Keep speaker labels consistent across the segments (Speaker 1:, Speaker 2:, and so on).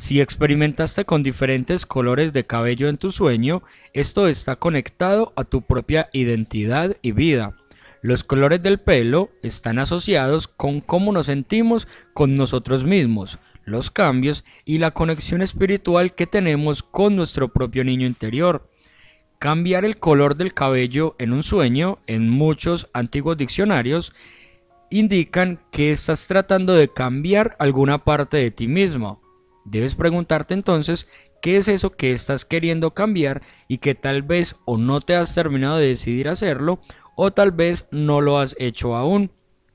Speaker 1: Si experimentaste con diferentes colores de cabello en tu sueño, esto está conectado a tu propia identidad y vida. Los colores del pelo están asociados con cómo nos sentimos con nosotros mismos, los cambios y la conexión espiritual que tenemos con nuestro propio niño interior. Cambiar el color del cabello en un sueño, en muchos antiguos diccionarios, indican que estás tratando de cambiar alguna parte de ti mismo. Debes preguntarte entonces qué es eso que estás queriendo cambiar y que tal vez o no te has terminado de decidir hacerlo o tal vez no lo has hecho aún.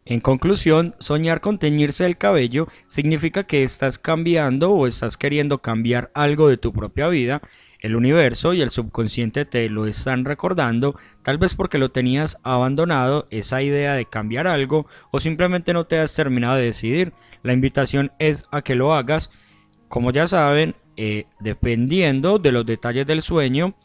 Speaker 1: En conclusión, soñar con teñirse el cabello significa que estás cambiando o estás queriendo cambiar algo de tu propia vida. El universo y el subconsciente te lo están recordando, tal vez porque lo tenías abandonado, esa idea de cambiar algo, o simplemente no te has terminado de decidir. La invitación es a que lo hagas como ya saben, eh, dependiendo de los detalles del sueño,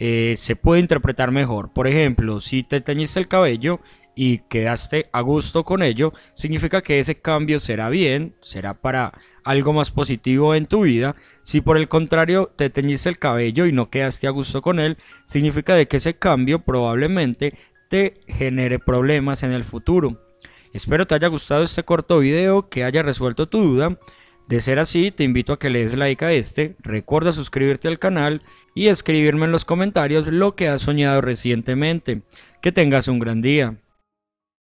Speaker 1: eh, se puede interpretar mejor. Por ejemplo, si te teñiste el cabello y quedaste a gusto con ello, significa que ese cambio será bien, será para algo más positivo en tu vida. Si por el contrario te teñiste el cabello y no quedaste a gusto con él, significa de que ese cambio probablemente te genere problemas en el futuro. Espero te haya gustado este corto video, que haya resuelto tu duda. De ser así, te invito a que le des like a este, recuerda suscribirte al canal y escribirme en los comentarios lo que has soñado recientemente. Que tengas un gran día.